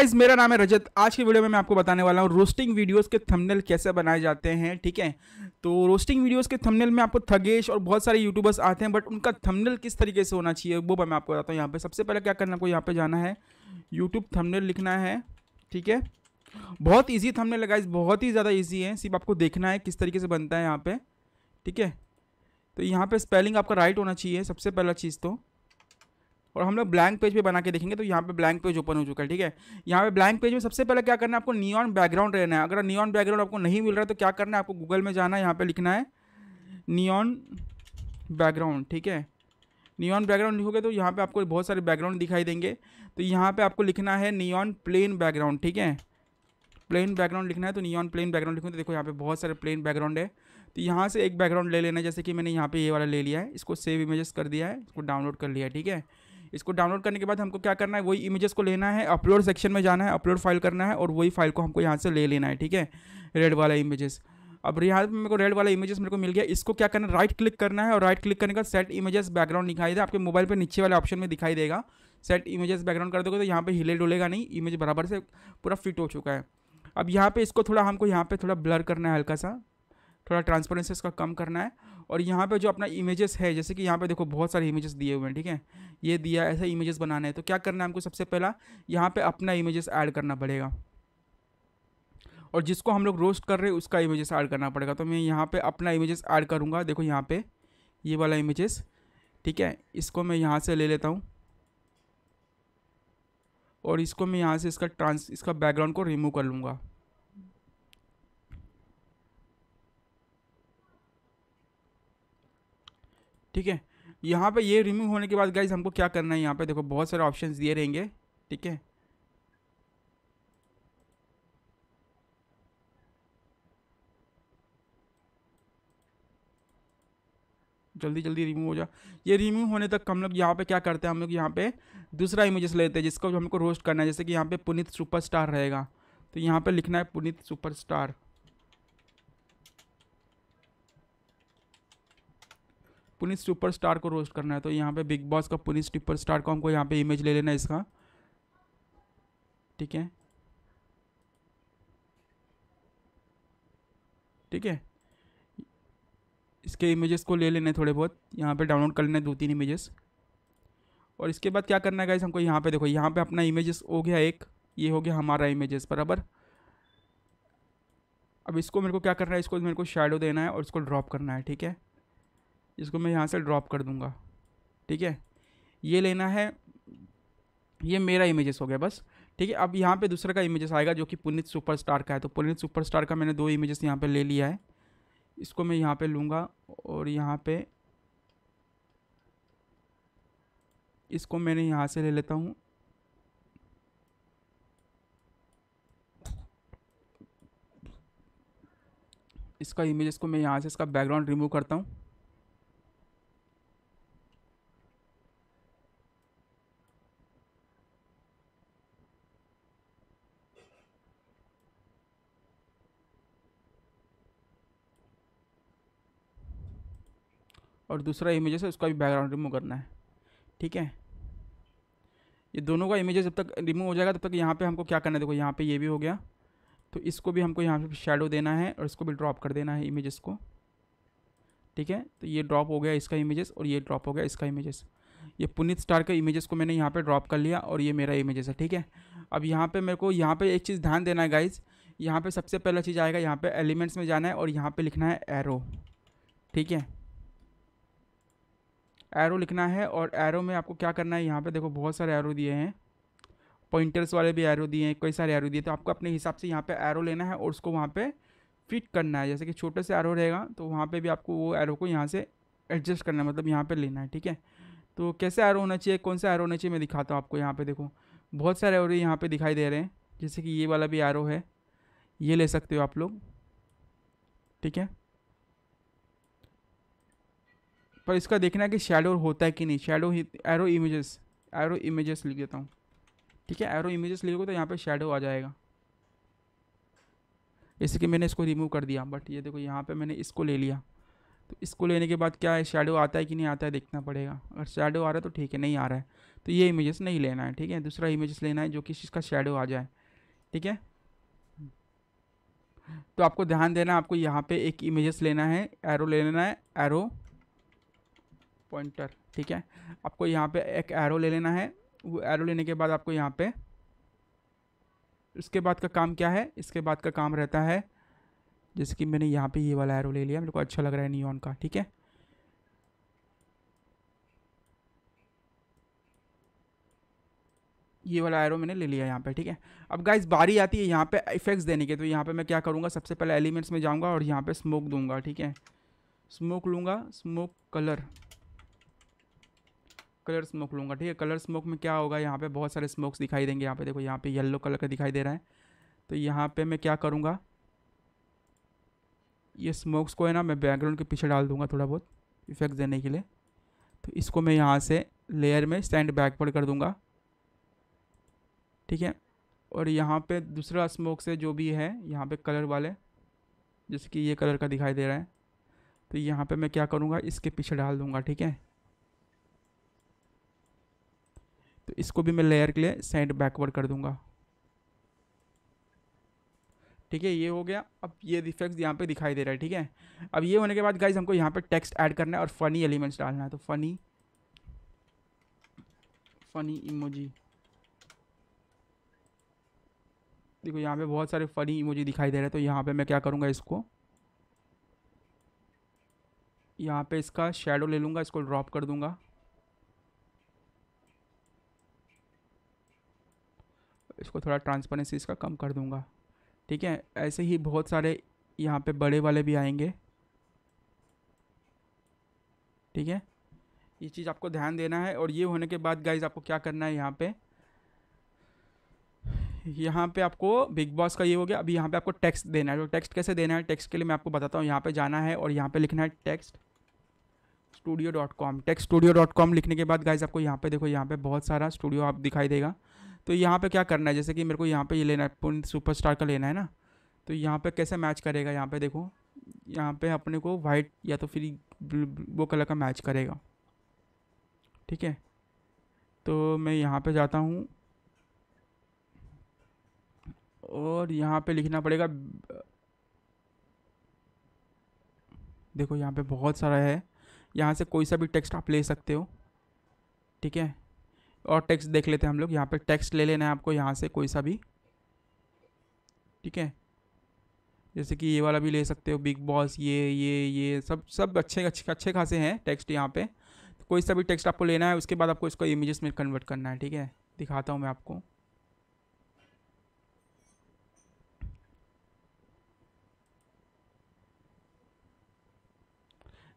guys मेरा नाम है रजत आज की वीडियो में मैं आपको बताने वाला हूँ रोस्टिंग वीडियोस के थंबनेल कैसे बनाए जाते हैं ठीक है तो रोस्टिंग वीडियोस के थंबनेल में आपको थगेश और बहुत सारे यूट्यूबर्स आते हैं बट उनका थंबनेल किस तरीके से होना चाहिए वो मैं आपको बताता हूँ यहाँ पे सबसे पहले क्या करना आपको यहाँ पर जाना है यूट्यूब थमनेल लिखना है ठीक है बहुत ईजी थमनेल है गाइज बहुत ही ज़्यादा ईजी है सिर्फ आपको देखना है किस तरीके से बनता है यहाँ पर ठीक है तो यहाँ पर स्पेलिंग आपका राइट होना चाहिए सबसे पहला चीज़ तो और हम लोग ब्लैंक पेज पे बना के देखेंगे तो यहाँ पे ब्लैंक पेज ओपन हो चुका है ठीक है यहाँ पे ब्लैंक पेज में सबसे पहले क्या करना है आपको नियॉन बैकग्राउंड रहना है अगर नियॉन बैकग्राउंड आपको नहीं मिल रहा है तो क्या करना है आपको गूगल में जाना है यहाँ पर लिखना है नियॉन बैकग्राउंड ठीक है नियॉन बैकग्राउंड लिखोगे तो यहाँ पर आपको बहुत सारे बैकग्राउंड दिखाई देंगे तो यहाँ पर आपको लिखना है नियॉन प्लेन बैकग्राउंड ठीक है प्लेन बैकग्राउंड लिखना है तो नियॉन प्लेन बैकग्राउंड लिखूँ तो देखो यहाँ पे बहुत सारे प्लेन बैकग्राउंड है तो यहाँ से एक बैकग्राउंड ले लेना है जैसे कि मैंने यहाँ पे ये वाला ले लिया है इसको सेव इमेजेस कर दिया है इसको डाउनलोड कर लिया है ठीक है इसको डाउनलोड करने के बाद हमको क्या करना है वही इमेजेस को लेना है अपलोड सेक्शन में जाना है अपलोड फाइल करना है और वही फाइल को हमको यहाँ से ले लेना है ठीक है रेड वाला इमेजेस अब यहाँ पर मेरे को रेड वाला इमेजेस मेरे को मिल गया इसको क्या करना है राइट क्लिक करना है और राइट क्लिक करने का सेट इमेजेस बैकग्राउंड दिखाई दे आपके मोबाइल पर नीचे वाले ऑप्शन में दिखाई देगा सेट इमेजेस बैकग्राउंड कर दोगे तो यहाँ पर हिले डुलेगा नहीं इमेज बराबर से पूरा फिट हो चुका है अब यहाँ पे इसको थोड़ा हमको यहाँ पे थोड़ा ब्लर करना है हल्का सा थोड़ा ट्रांसपेरेंसी इसका कम करना है और यहाँ पे जो अपना इमेजेस है जैसे कि यहाँ पे देखो बहुत सारे इमेजेस दिए हुए हैं ठीक है ये दिया ऐसा ऐसे इमेजेस बनाने हैं तो क्या करना है हमको सबसे पहला यहाँ पे अपना इमेजेस ऐड करना पड़ेगा और जिसको हम लोग रोस्ट कर रहे हैं उसका इमेजेस ऐड करना पड़ेगा तो मैं यहाँ पर अपना इमेजेस ऐड करूँगा देखो यहाँ पर ये वाला इमेजेस ठीक है इसको मैं यहाँ से ले लेता हूँ और इसको मैं यहाँ से इसका ट्रांस इसका बैकग्राउंड को रिमूव कर लूँगा ठीक है यहाँ पे ये रिमूव होने के बाद गाइज हमको क्या करना है यहाँ पे देखो बहुत सारे ऑप्शन दिए रहेंगे ठीक है जल्दी जल्दी रिमूव हो जा ये रिमूव होने तक हम लोग यहाँ पे क्या करते हैं हम लोग यहाँ पे दूसरा इमेजेस लेते हैं जिसको हमको रोस्ट करना है जैसे कि यहाँ पे पुनित सुपरस्टार रहेगा तो यहाँ पे लिखना है पुनित सुपरस्टार पुनीत सुपरस्टार को रोस्ट करना है तो यहाँ पे बिग बॉस का पुनीत सुपरस्टार को हमको यहाँ पे इमेज ले लेना है इसका ठीक है ठीक है इसके इमेजेस को ले लेने थोड़े बहुत यहाँ पे डाउनलोड कर लेने दो तीन इमेजेस और इसके बाद क्या करना है इस हमको यहाँ पे देखो यहाँ पे अपना इमेजेस हो गया एक ये हो गया हमारा इमेजेस बराबर अब इसको मेरे को क्या करना है इसको मेरे को शेडो देना है और इसको ड्रॉप करना है ठीक है इसको मैं यहाँ से ड्रॉप कर दूँगा ठीक है ये लेना है ये मेरा इमेजेस हो गया बस ठीक है अब यहाँ पे दूसरा का इमेजेस आएगा जो कि पुनित सुपरस्टार का है तो पुनित सुपरस्टार का मैंने दो इमेजेस यहाँ पे ले लिया है इसको मैं यहाँ पे लूँगा और यहाँ पे इसको मैंने यहाँ से ले लेता हूँ इसका इमेजेस को मैं यहाँ से इसका बैकग्राउंड रिमूव करता हूँ और दूसरा इमेजेस है उसका भी बैकग्राउंड रिमूव करना है ठीक है ये दोनों का इमेजेस जब तक रिमूव हो जाएगा तब तक यहाँ पे हमको क्या करना है देखो यहाँ पे ये भी हो गया तो इसको भी हमको यहाँ पे शेडो देना है और इसको भी ड्रॉप कर देना है इमेजेस को ठीक है तो ये ड्रॉप हो गया इसका इमेजेस और ये ड्रॉप हो गया इसका इमेजेस ये पुनित स्टार का इमेजेस को मैंने यहाँ पर ड्रॉप कर लिया और ये मेरा इमेजेस है ठीक है अब यहाँ पर मेरे को यहाँ पर एक चीज़ ध्यान देना है गाइज यहाँ पर सबसे पहला चीज़ आएगा यहाँ पर एलिमेंट्स में जाना है और यहाँ पर लिखना है एरो ठीक है एरो लिखना है और एरो में आपको क्या करना है यहाँ पे देखो बहुत सारे एरो दिए हैं पॉइंटर्स वाले भी एरो दिए हैं कई सारे एरो दिए तो आपको अपने हिसाब से यहाँ पे एरो लेना है और उसको वहाँ पे फिट करना है जैसे कि छोटे से एरो रहेगा तो वहाँ पे भी आपको वो एरो को यहाँ से एडजस्ट करना है मतलब यहाँ पर लेना है ठीक है तो कैसे एरो होना चाहिए कौन सा एरो होना चाहिए मैं दिखाता हूँ आपको यहाँ पे देखो बहुत सारे एरो यहाँ पे दिखाई दे रहे हैं जैसे कि ये वाला भी एरो है ये ले सकते हो आप लोग ठीक है पर इसका देखना है कि शेडो होता है कि नहीं shadow arrow images arrow images लिख देता हूँ ठीक है एरो इमेजेस लिखोगे तो यहाँ पे शेडो आ जाएगा जैसे कि मैंने इसको रिमूव कर दिया बट ये देखो यहाँ पे मैंने इसको ले लिया तो इसको लेने के बाद क्या है शेडो आता है कि नहीं आता है देखना पड़ेगा अगर शेडो आ रहा है तो ठीक है नहीं आ रहा है तो ये इमेजेस नहीं लेना है ठीक है दूसरा इमेजेस लेना है जो कि इसका शेडो आ जाए ठीक है तो आपको ध्यान देना आपको यहाँ पे एक इमेजेस लेना है एरो लेना है एरो पॉइंटर ठीक है आपको यहाँ पे एक एरो ले लेना है वो एरो लेने के बाद आपको यहाँ पे इसके बाद का काम क्या है इसके बाद का काम रहता है जैसे कि मैंने यहाँ पे ये वाला एरो ले लिया मेरे को अच्छा लग रहा है नियॉन का ठीक है ये वाला एरो मैंने ले लिया यहाँ पे ठीक है अब गाइस बारी आती है यहाँ पे इफेक्ट्स देने के तो यहाँ पे मैं क्या करूँगा सबसे पहले एलिमेंट्स में जाऊँगा और यहाँ पे स्मोक दूंगा ठीक है स्मोक लूँगा स्मोक कलर कलर स्मोक लूँगा ठीक है कलर स्मोक में क्या होगा यहाँ पे बहुत सारे स्मोक्स दिखाई देंगे यहाँ पे देखो यहाँ पे येलो कलर का दिखाई दे रहा है तो यहाँ पे मैं क्या करूँगा ये स्मोक्स को है ना मैं बैकग्राउंड के पीछे डाल दूँगा थोड़ा बहुत इफेक्ट देने के लिए तो इसको मैं यहाँ से लेयर में स्टैंड बैकवर्ड कर दूँगा ठीक है और यहाँ पर दूसरा स्मोक से जो भी है यहाँ पर कलर वाले जैसे कि ये कलर का दिखाई दे रहा है तो यहाँ पे मैं क्या करूँगा इसके पीछे डाल दूँगा ठीक है तो इसको भी मैं लेयर के लिए सेंड बैकवर्ड कर दूंगा ठीक है ये हो गया अब ये इफेक्ट्स यहाँ पे दिखाई दे रहा है ठीक है अब ये होने के बाद गाइज हमको यहाँ पे टेक्स्ट ऐड करना है और फनी एलिमेंट्स डालना है तो फनी फनी इमोजी देखो यहाँ पे बहुत सारे फनी इमोजी दिखाई दे रहे हैं तो यहाँ पे मैं क्या करूँगा इसको यहाँ पे इसका शेडो ले लूँगा इसको ड्रॉप कर दूँगा इसको थोड़ा ट्रांसपेरेंसी इसका कम कर दूँगा ठीक है ऐसे ही बहुत सारे यहाँ पे बड़े वाले भी आएंगे ठीक है ये चीज़ आपको ध्यान देना है और ये होने के बाद गाइज आपको क्या करना है यहाँ पे यहाँ पे आपको बिग बॉस का ये हो गया अभी यहाँ पे आपको टेक्स्ट देना है तो टेक्स्ट कैसे देना है टेक्स्ट के लिए मैं आपको बताता हूँ यहाँ पे जाना है और यहाँ पे लिखना है text studio dot com text studio dot com लिखने के बाद गाइज आपको यहाँ पे देखो यहाँ पे बहुत सारा स्टूडियो आप दिखाई देगा तो यहाँ पे क्या करना है जैसे कि मेरे को यहाँ पे ये लेना है सुपर सुपरस्टार का लेना है ना तो यहाँ पे कैसे मैच करेगा यहाँ पे देखो यहाँ पे अपने को वाइट या तो फिर वो कलर का मैच करेगा ठीक है तो मैं यहाँ पे जाता हूँ और यहाँ पे लिखना पड़ेगा देखो यहाँ पे बहुत सारा है यहाँ से कोई सा भी टेक्स्ट आप ले सकते हो ठीक है और टेक्स्ट देख लेते हैं हम लोग यहाँ पे टेक्स्ट ले लेना है आपको यहाँ से कोई सा भी ठीक है जैसे कि ये वाला भी ले सकते हो बिग बॉस ये ये ये सब सब अच्छे अच्छे अच्छे खासे हैं टेक्स्ट यहाँ पे तो कोई सा भी टेक्स्ट आपको लेना है उसके बाद आपको इसको इमेजेस में कन्वर्ट करना है ठीक है दिखाता हूँ मैं आपको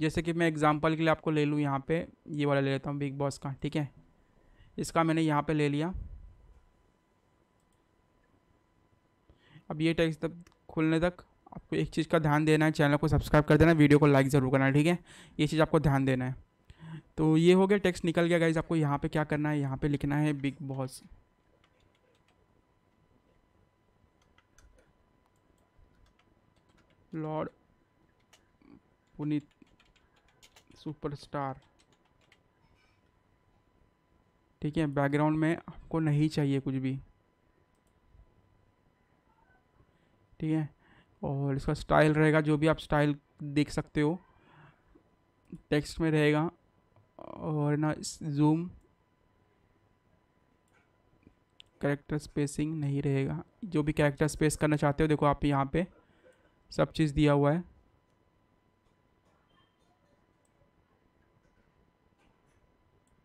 जैसे कि मैं एग्ज़ाम्पल के लिए आपको ले लूँ यहाँ पे ये वाला ले लेता हूँ बिग बॉस का ठीक है इसका मैंने यहाँ पे ले लिया अब ये टेक्स्ट तब खुलने तक आपको एक चीज़ का ध्यान देना है चैनल को सब्सक्राइब कर देना वीडियो को लाइक ज़रूर करना ठीक है ये चीज़ आपको ध्यान देना है तो ये हो गया टेक्स्ट निकल गया गाइज आपको यहाँ पे क्या करना है यहाँ पे लिखना है Bigg Boss lord Puneet superstar ठीक है बैकग्राउंड में आपको नहीं चाहिए कुछ भी ठीक है और इसका स्टाइल रहेगा जो भी आप स्टाइल देख सकते हो टेक्स्ट में रहेगा और ना जूम करेक्टर स्पेसिंग नहीं रहेगा जो भी कैरेक्टर स्पेस करना चाहते हो देखो आप यहाँ पे सब चीज़ दिया हुआ है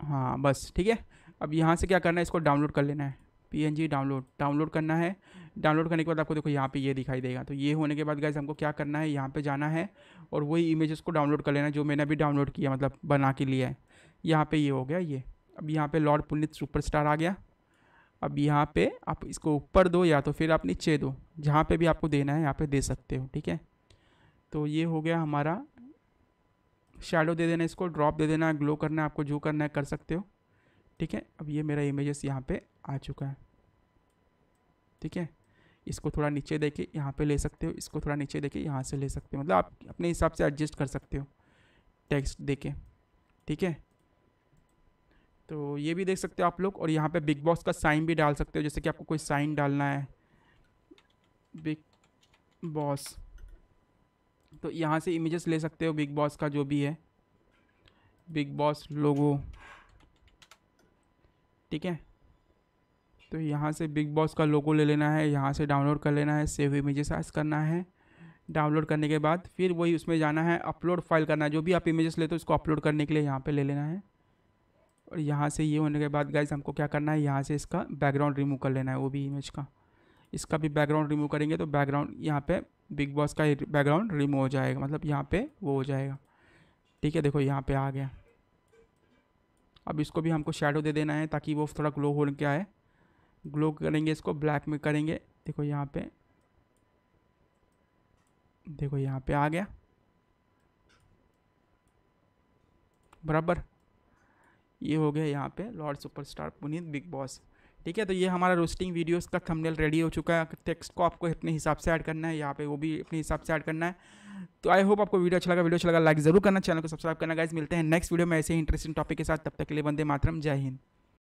हाँ बस ठीक है अब यहाँ से क्या करना है इसको डाउनलोड कर लेना है पी डाउनलोड डाउनलोड करना है डाउनलोड करने के बाद आपको देखो यहाँ पे ये दिखाई देगा तो ये होने के बाद गैस हमको क्या करना है यहाँ पे जाना है और वही इमेजेस को डाउनलोड कर लेना है जो मैंने अभी डाउनलोड किया मतलब बना के लिया है यहाँ पे ये हो गया ये अब यहाँ पे लॉर्ड पुनित सुपरस्टार आ गया अब यहाँ पे आप इसको ऊपर दो या तो फिर आप नीचे दो जहाँ पर भी आपको देना है यहाँ पर दे सकते हो ठीक है तो ये हो गया हमारा शेडो दे देना इसको ड्रॉप दे देना ग्लो करना है आपको जो करना है कर सकते हो ठीक है अब ये मेरा इमेजेस यहाँ पे आ चुका है ठीक है इसको थोड़ा नीचे देके यहाँ पर ले सकते हो इसको थोड़ा नीचे देके यहाँ से ले सकते हो मतलब आप अपने हिसाब से एडजस्ट कर सकते हो टेक्स्ट दे के ठीक है तो ये भी देख सकते हो आप लोग और यहाँ पे बिग बॉस का साइन भी डाल सकते हो जैसे कि आपको कोई साइन डालना है बिग बॉस तो यहाँ से इमेजेस ले सकते हो बिग बॉस का जो भी है बिग बॉस लोगो ठीक है तो यहाँ से बिग बॉस का लोगो ले लेना है यहाँ से डाउनलोड कर लेना है सेव इमेजेस साइज करना है डाउनलोड करने के बाद फिर वही उसमें जाना है अपलोड फाइल करना है जो भी आप इमेजेस लेते हो उसको अपलोड करने के लिए यहाँ पे ले लेना है और यहाँ से ये होने के बाद गाइज हमको क्या करना है यहाँ से इसका बैकग्राउंड रिमूव कर लेना है वो भी इमेज का इसका भी बैकग्राउंड रिमूव करेंगे तो बैकग्राउंड यहाँ पर बिग बॉस का बैकग्राउंड रिमूव हो जाएगा मतलब यहाँ पर वो हो जाएगा ठीक है देखो यहाँ पर आ गया अब इसको भी हमको शेडो दे देना है ताकि वो थोड़ा ग्लो हो क्या है ग्लो करेंगे इसको ब्लैक में करेंगे देखो यहाँ पे देखो यहाँ पे आ गया बराबर ये हो गया यहाँ पे lord superstar Puneet Bigg Boss ठीक है तो ये हमारा रोस्टिंग वीडियोस का थंबनेल रेडी हो चुका है टेक्स्ट को आपको अपने हिसाब से ऐड करना है यहाँ पे वो भी अपने हिसाब से ऐड करना है तो आई होप आपको वीडियो अच्छा लगा वीडियो अच्छा लगा लाइक जरूर करना चैनल को सब्सक्राइब करना गाइज मिलते हैं नेक्स्ट वीडियो में ऐसे इंटरेस्टिंग टॉपिक के साथ तब तक के लिए बंदे मातरम जय हिंद